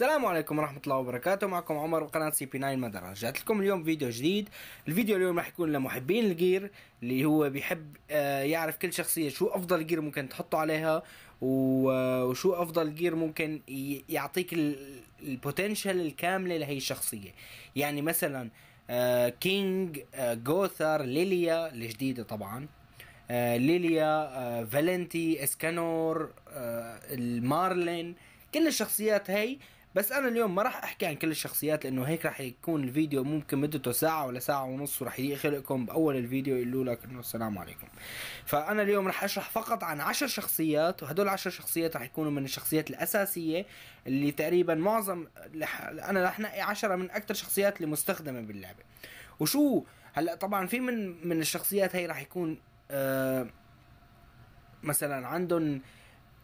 السلام عليكم ورحمة الله وبركاته معكم عمر وقناة سي بي 9 مدرة رجعت لكم اليوم فيديو جديد الفيديو اليوم راح يكون لمحبين الجير اللي هو بيحب آه، يعرف كل شخصية شو أفضل جير ممكن تحطه عليها آه، وشو أفضل جير ممكن يعطيك البوتنشال الكاملة لهي الشخصية يعني مثلا آه، كينج جوثر ليليا الجديدة طبعا ليليا فالنتي اسكانور المارلين كل الشخصيات هاي بس انا اليوم ما راح احكي عن كل الشخصيات لانه هيك راح يكون الفيديو ممكن مدته ساعه ولا ساعه ونص وراح يخلقكم باول الفيديو يقولوا لك انه السلام عليكم فانا اليوم راح اشرح فقط عن عشر شخصيات وهدول عشر شخصيات راح يكونوا من الشخصيات الاساسيه اللي تقريبا معظم انا راح نقي عشرة من اكثر الشخصيات اللي مستخدمه باللعبه وشو هلا طبعا في من من الشخصيات هي راح يكون آه مثلا عندهم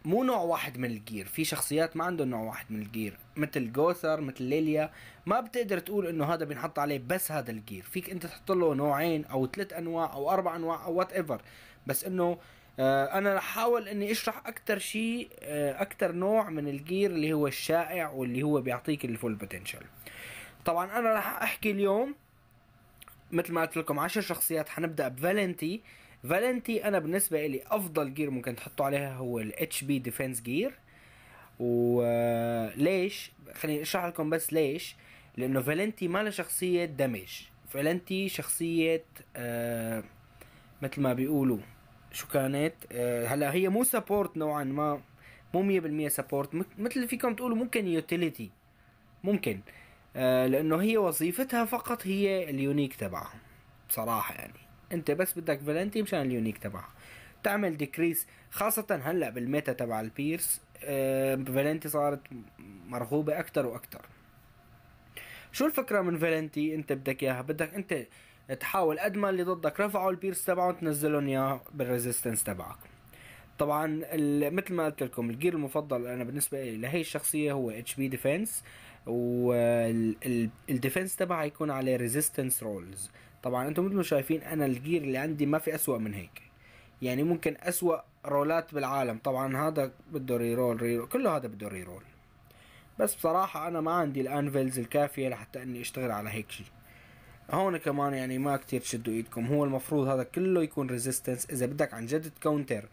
مو نوع واحد من الجير في شخصيات ما عندهم نوع واحد من الجير مثل جوثر مثل ليليا ما بتقدر تقول انه هذا بينحط عليه بس هذا الجير فيك انت تحط له نوعين او ثلاث انواع او اربع انواع او وات ايفر بس انه آه انا رح احاول اني اشرح اكثر شيء آه اكثر نوع من الجير اللي هو الشائع واللي هو بيعطيك الفول بوتنشل طبعا انا رح احكي اليوم مثل ما قلت لكم 10 شخصيات حنبدا بفالنتي فالنتي انا بالنسبه لي افضل جير ممكن تحطوا عليها هو الاتش بي ديفنس جير وليش خليني اشرح لكم بس ليش لانه فالنتي ما له شخصيه دمج فالنتي شخصيه آه مثل ما بيقولوا شو كانت آه هلا هي مو سبورت نوعا ما مو 100% سبورت مثل فيكم تقولوا ممكن يوتيليتي ممكن آه لانه هي وظيفتها فقط هي اليونيك تبعها بصراحه يعني انت بس بدك فالنتي مشان اليونيك تبعها تعمل ديكريس خاصة هلا بالميتا تبع البيرس آه فالنتي صارت مرغوبة أكتر وأكتر شو الفكرة من فالنتي انت بدك اياها بدك انت تحاول قد ما اللي ضدك رفعوا البيرس تبعه تنزلهم اياه بالريزيستنس تبعك طبعا مثل ما قلت لكم الجير المفضل انا بالنسبه لي لهي الشخصيه هو اتش بي ديفنس والديفنس تبعها يكون عليه ريزيستنس رولز طبعا انتم مثل ما شايفين انا الجير اللي عندي ما في اسوأ من هيك يعني ممكن اسوأ رولات بالعالم طبعا هذا بده ريرول ريرول كله هذا بده ريرول بس بصراحة انا ما عندي الانفلز الكافية لحتى اني اشتغل على هيك شيء هون كمان يعني ما كتير تشدوا ايدكم هو المفروض هذا كله يكون ريزيستنس اذا بدك عن جد تكونتر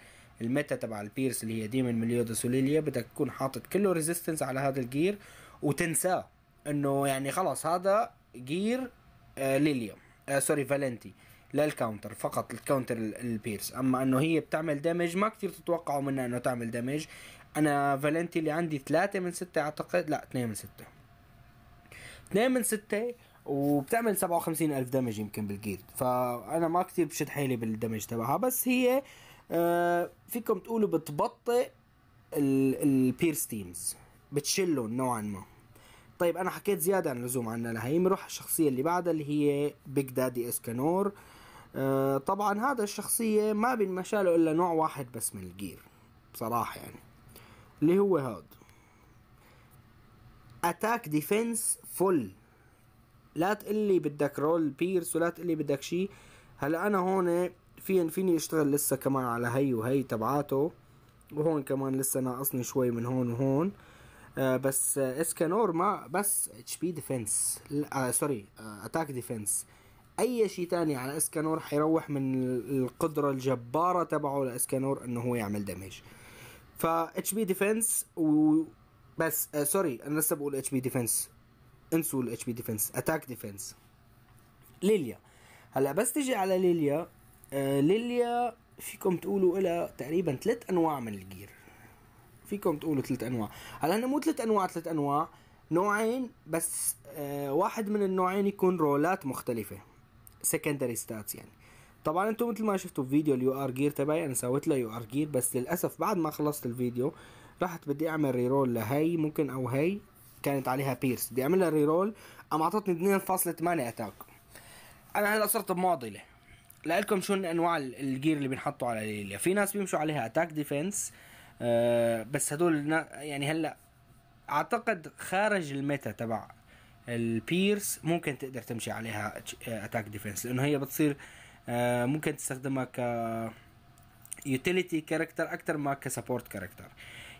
الميتا تبع البيرس اللي هي ديمن مليودا سوليليا بدك تكون حاطط كله ريزيستنس على هذا الجير وتنساه انه يعني خلاص هذا جير آه ليليوم آه سوري فالنتي للكاونتر فقط الكاونتر البيرس اما انه هي بتعمل دامج ما كثير تتوقعوا منها انه تعمل دامج انا فالنتي اللي عندي ثلاثة من ستة اعتقد لا اثنين من ستة اثنين من ستة وبتعمل وخمسين ألف دمج يمكن بالجيرد فأنا ما كتير بشد حيلي بالدمج تبعها بس هي آه، فيكم تقولوا بتبطئ البيرس تيمز بتشلهم نوعا ما طيب انا حكيت زياده عن اللزوم عن نهايم على الشخصيه اللي بعدها اللي هي بيج دادي اسكانور آه طبعا هذا الشخصيه ما بنمشى الا نوع واحد بس من الجير بصراحه يعني اللي هو هاد اتاك ديفنس فل لا تقلي بدك رول بيرس ولا تقلي بدك شيء هلا انا هون في فيني اشتغل لسه كمان على هي وهي تبعاته وهون كمان لسه ناقصني شوي من هون وهون آه، بس اسكانور ما بس اتش بي ديفنس آه، سوري آه، اتاك ديفنس اي شيء تاني على اسكانور حيروح من القدره الجباره تبعه لاسكانور انه هو يعمل دمج ف اتش بي ديفنس و بس سوري انا لسه بقول اتش بي ديفنس انسوا الاتش بي ديفنس اتاك ديفنس ليليا هلا بس تجي على ليليا آه ليليا فيكم تقولوا لها تقريبا ثلاث انواع من الجير فيكم تقولوا ثلاث انواع هلا هن مو ثلاث انواع ثلاث انواع نوعين بس آه، واحد من النوعين يكون رولات مختلفه سكندري ستاتس يعني طبعا انتم مثل ما شفتوا بفيديو اليو ار جير تبعي انا سويت له يو ار جير بس للاسف بعد ما خلصت الفيديو رحت بدي اعمل ري رول لهي ممكن او هي كانت عليها بيرس بدي اعملها ري رول قام اعطتني 2.8 اتاك انا هلا صرت بمعضله لكم شو انواع الجير اللي بنحطوا على ليليا في ناس بيمشوا عليها اتاك ديفنس آه، بس هدول يعني هلا اعتقد خارج الميتا تبع البيرس ممكن تقدر تمشي عليها اتاك ديفنس لانه هي بتصير آه، ممكن تستخدمها ك يوتيليتي كاركتر اكثر ما كسبورت كاركتر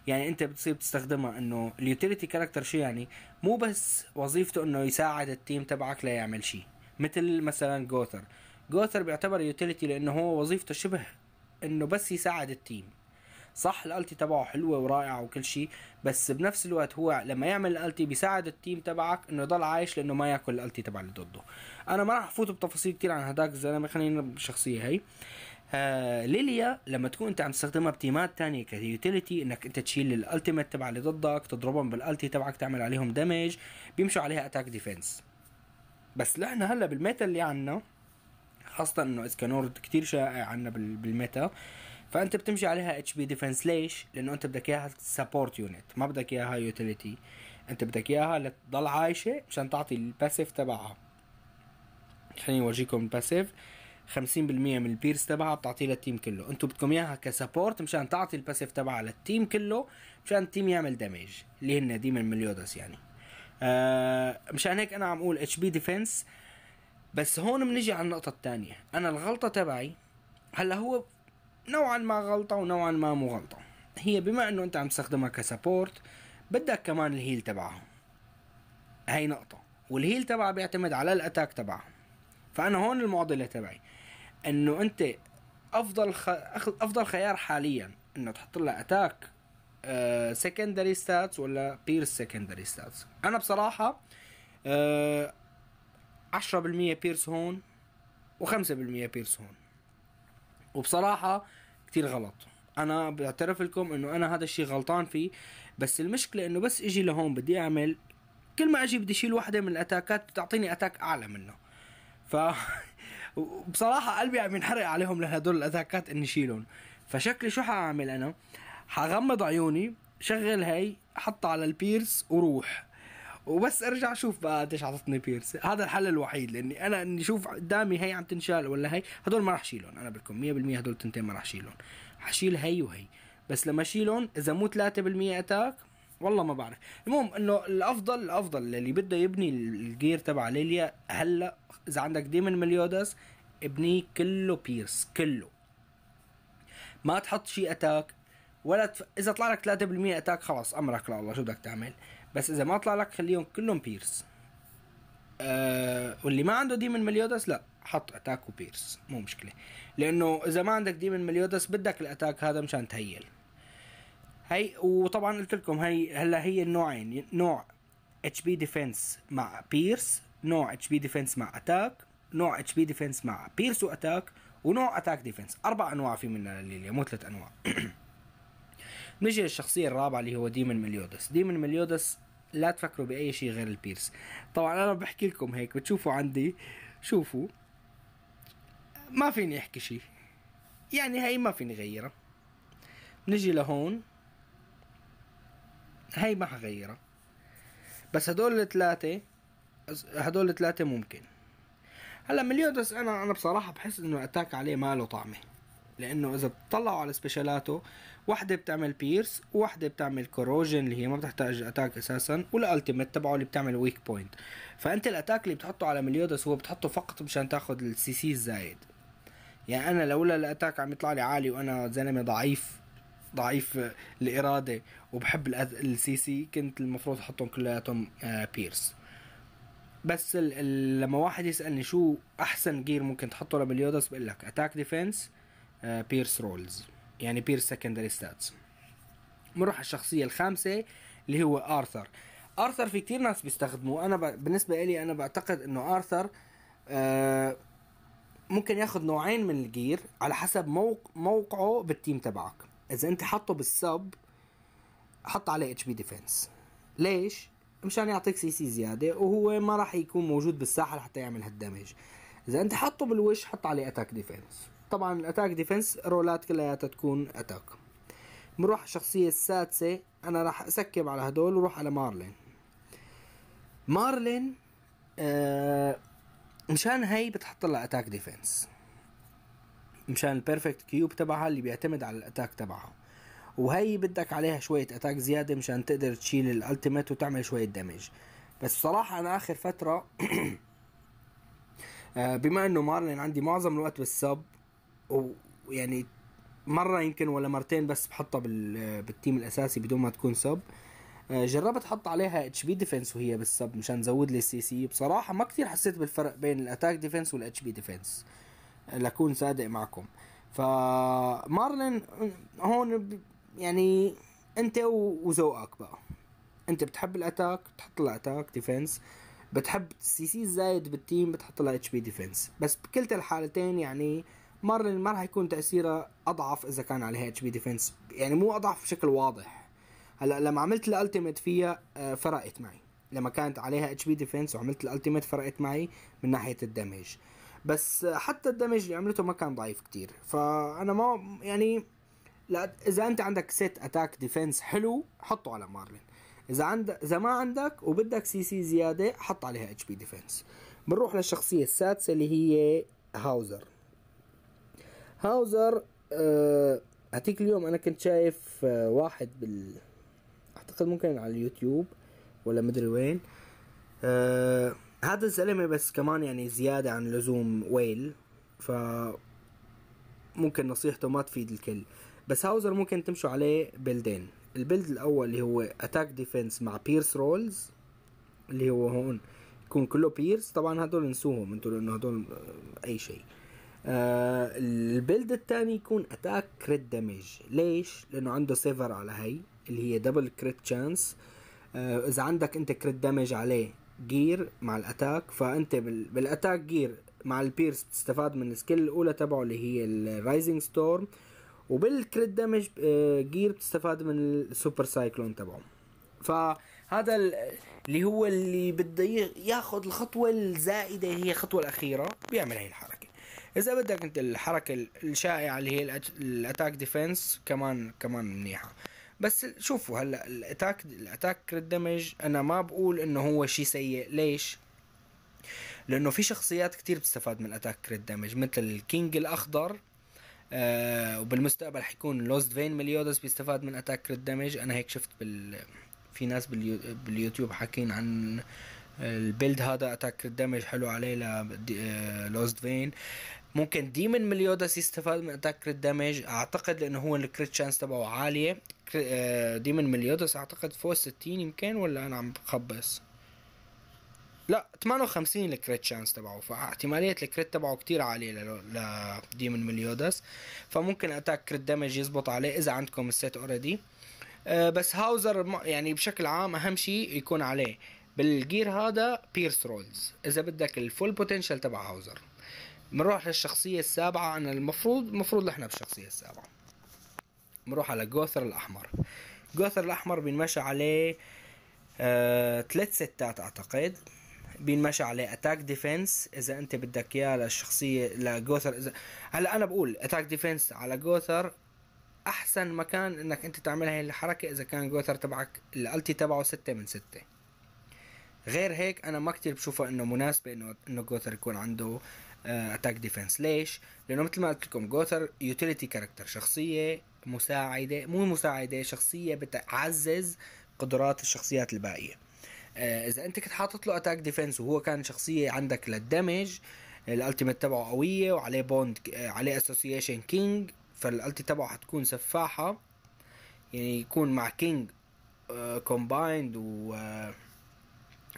يعني انت بتصير بتستخدمها انه اليوتيليتي كاركتر شو يعني مو بس وظيفته انه يساعد التيم تبعك ليعمل شيء مثل مثلا جوثر جوثر بيعتبر يوتيليتي لانه هو وظيفته شبه انه بس يساعد التيم صح الالتي تبعه حلوه ورائعه وكل شيء بس بنفس الوقت هو لما يعمل الالتي بيساعد التيم تبعك انه يضل عايش لانه ما ياكل الالتي تبع اللي ضده انا ما راح افوت بتفاصيل كثير عن هداك الزلمه خلينا بالشخصيه هي آه ليليا لما تكون انت عم تستخدمها بتيمات تانية كيوتيليتي انك انت تشيل الالتيميت تبع اللي ضدك تضربهم بالالتي تبعك تعمل عليهم دمج بيمشوا عليها اتاك ديفنس بس نحن هلا بالميتا اللي عنا خاصة انه اسكانورد كتير شائع عنا بالميتا فانت بتمشي عليها اتش بي ديفنس ليش لانه انت بدك اياها سبورت يونت ما بدك اياها يوتيليتي انت بدك اياها لتضل عايشه مشان تعطي الباسيف تبعها خليني اورجيكم الباسيف 50% من البيرس تبعها بتعطيه للتيم كله انتوا بدكم اياها كسبورت مشان تعطي الباسيف تبعها للتيم كله مشان التيم يعمل دمج اللي هن ديما مليودس يعني آه مشان هيك انا عم اقول اتش بي ديفنس بس هون بنيجي على النقطه الثانيه انا الغلطه تبعي هلا هو نوعا ما غلطة ونوعا ما مو غلطة هي بما انه انت عم تستخدمها كسبورت بدك كمان الهيل تبعها هاي نقطة والهيل تبعها بيعتمد على الاتاك تبعها فانا هون المعضلة تبعي انه انت افضل خ... افضل خيار حاليا انه تحط لها اتاك سكندري ستاتس ولا بيرس سكندري ستاتس انا بصراحة 10% آه، بيرس هون و5% بيرس هون وبصراحه كتير غلط انا بعترف لكم انه انا هذا الشيء غلطان فيه بس المشكله انه بس اجي لهون بدي اعمل كل ما اجي بدي اشيل وحده من الاتاكات بتعطيني اتاك اعلى منه ف بصراحه قلبي عم ينحرق عليهم لهدول الاتاكات اني شيلهم فشكلي شو حاعمل انا حغمض عيوني شغل هاي حطها على البيرس وروح وبس ارجع اشوف بقى قديش عطتني بيرس هذا الحل الوحيد لاني انا اني اشوف قدامي هي عم تنشال ولا هي هدول ما راح اشيلهم انا بكم 100% هدول التنتين ما راح اشيلهم حشيل هي وهي بس لما اشيلهم اذا مو 3% اتاك والله ما بعرف المهم انه الافضل الافضل اللي بده يبني الجير تبع ليليا هلا اذا عندك ديمن مليودس ابنيه كله بيرس كله ما تحط شيء اتاك ولا تف... اذا طلع لك 3% اتاك خلاص امرك لله شو بدك تعمل بس اذا ما طلع لك خليهم كلهم بيرس أه واللي ما عنده ديمن مليودس لا حط اتاك وبيرس مو مشكله لانه اذا ما عندك ديمن مليودس بدك الاتاك هذا مشان تهيل هي وطبعا قلت لكم هي هلا هي النوعين نوع اتش بي ديفنس مع بيرس نوع اتش بي ديفنس مع اتاك نوع اتش بي ديفنس مع بيرس واتاك ونوع اتاك ديفنس اربع انواع في منها لليليا مو ثلاث انواع نجي للشخصية الرابعة اللي هو ديمون مليودس ديمون مليودس لا تفكروا بأي شيء غير البيرس طبعا أنا بحكي لكم هيك بتشوفوا عندي شوفوا ما فيني أحكي شيء يعني هاي ما فيني غيرها نجي لهون هاي ما حغيرها بس هدول الثلاثة هدول الثلاثة ممكن هلا مليودس انا انا بصراحة بحس انه اتاك عليه ماله طعمة لانه اذا بتطلعوا على سبيشالاته واحدة بتعمل بيرس وواحدة بتعمل كوروجن اللي هي ما بتحتاج اتاك اساسا والالتيميت تبعه اللي بتعمل ويك بوينت فانت الاتاك اللي بتحطه على مليودس هو بتحطه فقط مشان تاخذ السي سي الزايد يعني انا لولا الاتاك عم يطلع لي عالي وانا زلمه ضعيف ضعيف الاراده وبحب السي سي كنت المفروض احطهم كلياتهم آه، بيرس بس لما واحد يسالني شو احسن جير ممكن تحطه لمليودس بقول لك اتاك ديفنس بيرس آه، رولز يعني بيرس سكندري ستاتس بنروح على الشخصية الخامسة اللي هو ارثر ارثر في كتير ناس بيستخدموه انا ب... بالنسبة لي انا بعتقد انه ارثر آه ممكن ياخذ نوعين من الجير على حسب موق... موقعه بالتيم تبعك اذا انت حاطه بالسب حط عليه اتش بي ديفنس ليش مشان يعطيك سي سي زياده وهو ما راح يكون موجود بالساحه لحتى يعمل هالدمج اذا انت حاطه بالوش حط عليه اتاك ديفنس طبعا الاتاك ديفنس رولات كلياتها تكون اتاك بنروح على الشخصية السادسة انا راح اسكب على هدول وروح على مارلين مارلين آه مشان هي بتحط لها اتاك ديفنس مشان البيرفكت كيوب تبعها اللي بيعتمد على الاتاك تبعها وهي بدك عليها شوية اتاك زيادة مشان تقدر تشيل الالتيميت وتعمل شوية دمج بس صراحة انا اخر فترة آه، بما انه مارلين عندي معظم الوقت بالسب ويعني مره يمكن ولا مرتين بس بحطها بالتيم الاساسي بدون ما تكون سب آه، جربت احط عليها اتش بي ديفنس وهي بالسب مشان زود لي السي سي بصراحه ما كثير حسيت بالفرق بين الاتاك ديفنس والاتش بي ديفنس لاكون صادق معكم فمارلين هون يعني انت وذوقك بقى انت بتحب الاتاك بتحط لها اتاك ديفنس بتحب السي سي الزايد بالتيم بتحط لها اتش بي ديفنس بس بكلتا الحالتين يعني آه مارلين ما راح يكون تاثيره اضعف اذا كان على اتش بي ديفنس يعني مو اضعف بشكل واضح هلا لما عملت الالتيميت فيها آه، فرقت معي لما كانت عليها اتش بي ديفنس وعملت الالتيميت فرقت معي من ناحيه الدمج بس آه، حتى الدمج اللي عملته ما كان ضعيف كتير فانا ما يعني لا اذا انت عندك سيت اتاك ديفنس حلو حطه على مارلين اذا عندك اذا ما عندك وبدك سي سي زياده حط عليها اتش بي ديفنس بنروح للشخصيه السادسه اللي هي هاوزر هاوزر هتيك آه، اليوم انا كنت شايف آه، واحد بال اعتقد ممكن على اليوتيوب ولا مدري وين آه هذا الزلمه بس كمان يعني زياده عن اللزوم ويل ف ممكن نصيحته ما تفيد الكل بس هاوزر ممكن تمشوا عليه بلدين البلد الاول اللي هو اتاك ديفنس مع بيرس رولز اللي هو هون يكون كله بيرس طبعا هدول انسوهم انتوا لانه هدول آه، اي شيء آه البيلد الثاني يكون اتاك كريت دامج ليش لانه عنده سيفر على هي اللي هي دبل كريت تشانس اذا عندك انت كريت دامج عليه جير مع الاتاك فانت بالاتاك جير مع البيرس بتستفاد من السكيل الاولى تبعه اللي هي الرايزنج ستورم وبالكريت دامج جير بتستفاد من السوبر سايكلون تبعه فهذا اللي هو اللي بده ياخذ الخطوه الزائده هي الخطوه الاخيره بيعمل هي الحركه اذا بدك انت الحركه الشائعه اللي هي الاتاك ديفنس كمان كمان منيحه بس شوفوا هلا الاتاك الاتاك كريت دمج انا ما بقول انه هو شيء سيء ليش لانه في شخصيات كتير بتستفاد من اتاك كريت دمج مثل الكينج الاخضر آه وبالمستقبل حيكون لوست فين مليودس بيستفاد من اتاك كريت دمج انا هيك شفت بال في ناس باليو... باليوتيوب حاكين عن البيلد هذا اتاك كريت دمج حلو عليه آه، لوست فين ممكن ديمن مليودس يستفاد من اتاك كريت دامج اعتقد لانه هو الكريت شانس تبعه عاليه آه، ديمن مليودس اعتقد فوق 60 يمكن ولا انا عم بخبص لا 58 الكريت شانس تبعه فاحتمالية الكريت تبعه كتير عالية لديمن مليودس فممكن اتاك كريت دامج يزبط عليه اذا عندكم السيت اوريدي آه، بس هاوزر يعني بشكل عام اهم شيء يكون عليه بالجير هذا بيرس رولز اذا بدك الفول بوتنشال تبع هاوزر بنروح للشخصية السابعة أنا المفروض المفروض نحن بالشخصية السابعة بنروح على جوثر الأحمر جوثر الأحمر بينمشى عليه آه، ثلاث ستات أعتقد بينمشى عليه اتاك ديفنس اذا انت بدك اياه للشخصيه لجوثر اذا هلا انا بقول اتاك ديفنس على جوثر احسن مكان انك انت تعمل هاي الحركه اذا كان جوثر تبعك الالتي تبعه ستة من ستة غير هيك انا ما كتير بشوفها انه مناسبة انه انه جوثر يكون عنده اتاك آه، ديفنس ليش؟ لانه مثل ما قلت لكم جوثر يوتيليتي كاركتر شخصيه مساعده مو مساعده شخصيه بتعزز قدرات الشخصيات الباقيه آه، اذا انت كنت حاطط له اتاك ديفنس وهو كان شخصيه عندك للدمج الالتيميت تبعه قويه وعليه بوند آه، عليه اسوسيشن كينج فالالتي تبعه حتكون سفاحه يعني يكون مع كينج كومبايند و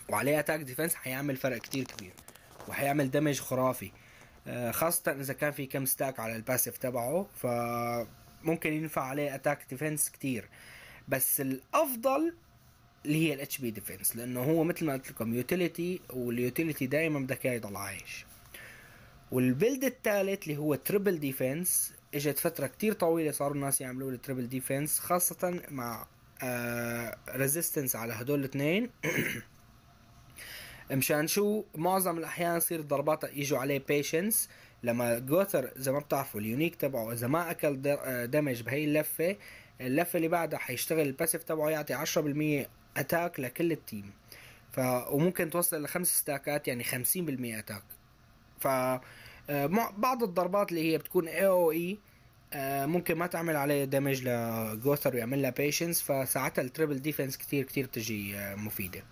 وعليه اتاك ديفنس حيعمل فرق كتير كبير وهيعمل دمج خرافي آه، خاصة إذا كان في كم ستاك على الباسيف تبعه فممكن ينفع عليه أتاك ديفنس كتير بس الأفضل اللي هي الاتش بي ديفنس لأنه هو مثل ما قلت لكم يوتيليتي واليوتيليتي دائما بدك إياه يضل عايش والبيلد الثالث اللي هو تريبل ديفنس اجت فترة كتير طويلة صاروا الناس يعملوا له تريبل ديفنس خاصة مع آه ريزيستنس على هدول الاثنين مشان شو معظم الاحيان يصير الضربات يجوا عليه بيشنس لما جوثر اذا ما بتعرفوا اليونيك تبعه اذا ما اكل دمج بهي اللفه اللفه اللي بعدها حيشتغل الباسيف تبعه يعطي 10% اتاك لكل التيم ف وممكن توصل لخمس ستاكات يعني 50% اتاك ف آه، بعض الضربات اللي هي بتكون اي او اي ممكن ما تعمل عليه دمج لجوثر ويعمل لها بيشنس فساعتها التريبل ديفنس كتير كتير بتجي آه، مفيده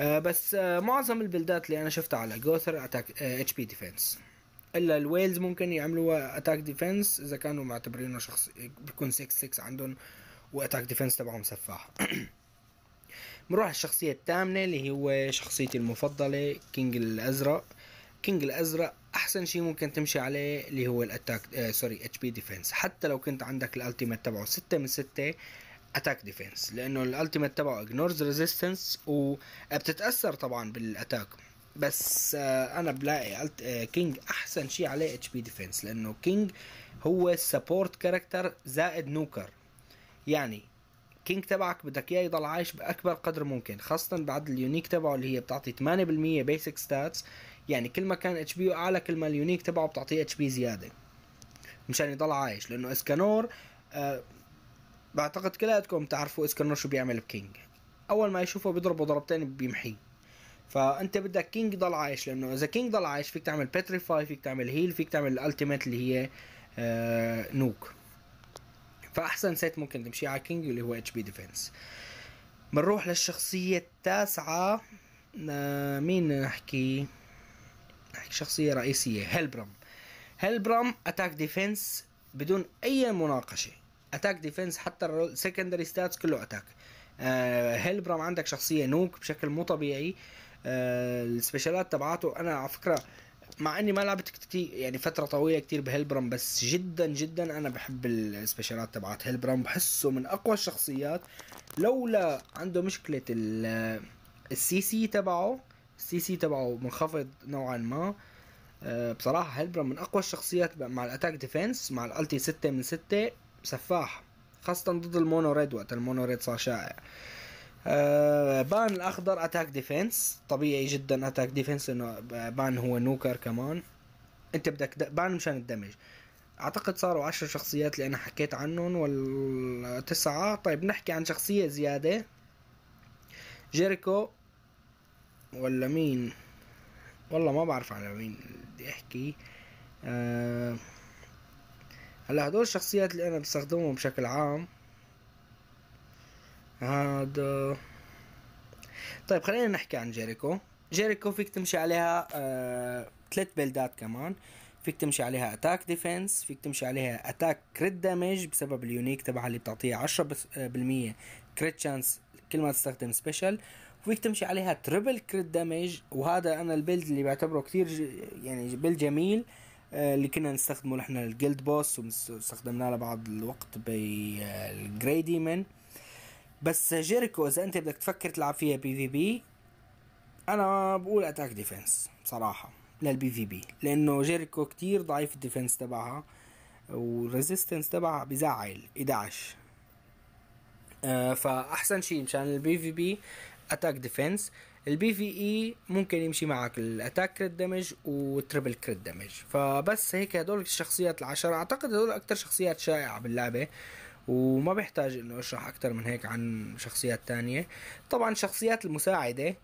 آه، بس آه، معظم البلدات اللي انا شفتها على جوثر اتاك اتش بي ديفنس الا الويلز ممكن يعملوا اتاك ديفنس اذا كانوا معتبرينه شخص بيكون 6 6 عندهم واتاك ديفنس تبعهم سفاح بنروح الشخصية الثامنة اللي هو شخصيتي المفضلة كينج الأزرق كينج الأزرق أحسن شيء ممكن تمشي عليه اللي هو الأتاك آه سوري اتش بي ديفنس حتى لو كنت عندك الألتيميت تبعه 6 من 6 اتاك ديفنس لانه الالتيميت تبعه اجنورز ريزيستنس وبتتاثر طبعا بالاتاك بس آه، انا بلاقي كينج آه، احسن شيء عليه اتش بي ديفنس لانه كينج هو سبورت كاركتر زائد نوكر يعني كينج تبعك بدك اياه يضل عايش باكبر قدر ممكن خاصه بعد اليونيك تبعه اللي هي بتعطي 8% بيسك ستاتس يعني كل ما كان اتش بي اعلى كل ما اليونيك تبعه بتعطيه اتش بي زياده مشان يضل عايش لانه اسكانور آه بعتقد كلياتكم تعرفوا اسكنر شو بيعمل بكينج اول ما يشوفه بيضربه ضربتين بيمحيه فانت بدك كينج ضل عايش لانه اذا كينج ضل عايش فيك تعمل بيتريفاي فيك تعمل هيل فيك تعمل الالتيميت اللي هي آه، نوك فاحسن سيت ممكن تمشي على كينج اللي هو اتش بي ديفنس بنروح للشخصية التاسعة آه، مين نحكي نحكي شخصية رئيسية هيلبرام هيلبرام اتاك ديفنس بدون اي مناقشة اتاك ديفنس حتى السكندري ستاتس كله اتاك آه هيلبرام عندك شخصيه نوك بشكل مو طبيعي آه السبيشالات تبعاته انا على فكره مع اني ما لعبت كتير يعني فتره طويله كتير بهيلبرام بس جدا جدا انا بحب السبيشالات تبعت هيلبرام بحسه من اقوى الشخصيات لولا عنده مشكله السي سي تبعه السي سي تبعه منخفض نوعا ما آه، بصراحه هيلبرام من اقوى الشخصيات مع الاتاك ديفنس مع الالتي 6 من 6 سفاح خاصة ضد المونو ريد وقت المونو ريد صار شائع آه، بان الاخضر اتاك ديفنس طبيعي جدا اتاك ديفنس انه بان هو نوكر كمان انت بدك بان مشان الدمج اعتقد صاروا عشر شخصيات اللي انا حكيت عنهم والتسعة طيب نحكي عن شخصية زيادة جيريكو ولا مين والله ما بعرف على مين بدي احكي آه هلا هدول الشخصيات اللي انا بستخدمهم بشكل عام هاد طيب خلينا نحكي عن جيريكو جيريكو فيك تمشي عليها آه... ثلاث بلدات كمان فيك تمشي عليها اتاك ديفنس فيك تمشي عليها اتاك كريت دامج بسبب اليونيك تبعها اللي بتعطيها 10% كريت شانس كل ما تستخدم سبيشال وفيك تمشي عليها تريبل كريت دامج وهذا انا البيلد اللي بعتبره كثير ج... يعني بيلد جميل آه آه، اللي كنا نستخدمه احنا الجلد بوس واستخدمناه لبعض الوقت بالجري آه، ديمن بس جيريكو اذا انت بدك تفكر تلعب فيها بي في بي انا بقول اتاك ديفنس بصراحه للبي في بي لانه جيريكو كتير ضعيف الديفنس تبعها والريزيستنس تبعها بزعل 11 آه، فاحسن شيء مشان البي في بي اتاك ديفنس البي في اي ممكن يمشي معك الاتاك كريت دمج والتربل كريت دمج فبس هيك هدول الشخصيات العشرة اعتقد هدول اكتر شخصيات شائعة باللعبة وما بحتاج انه اشرح اكتر من هيك عن شخصيات تانية طبعا شخصيات المساعدة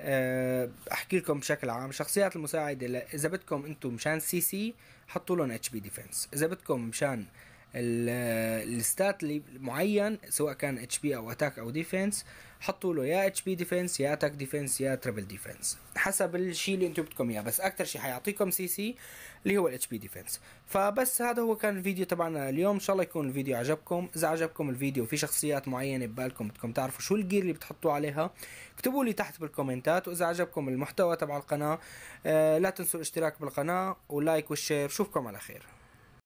آه، احكي لكم بشكل عام شخصيات المساعدة اذا بدكم انتم مشان سي سي حطوا لهم اتش بي ديفنس اذا بدكم مشان آه الستات اللي معين سواء كان اتش بي او اتاك او ديفنس حطوا له يا اتش بي ديفنس يا اتاك ديفنس يا تربل ديفنس حسب الشيء اللي انتم بدكم اياه بس اكثر شيء حيعطيكم سي سي اللي هو الاتش بي ديفنس فبس هذا هو كان الفيديو تبعنا اليوم ان شاء الله يكون الفيديو عجبكم اذا عجبكم الفيديو في شخصيات معينه ببالكم بدكم تعرفوا شو الجير اللي بتحطوا عليها اكتبوا لي تحت بالكومنتات واذا عجبكم المحتوى تبع القناه آه، لا تنسوا الاشتراك بالقناه ولايك والشير شوفكم على خير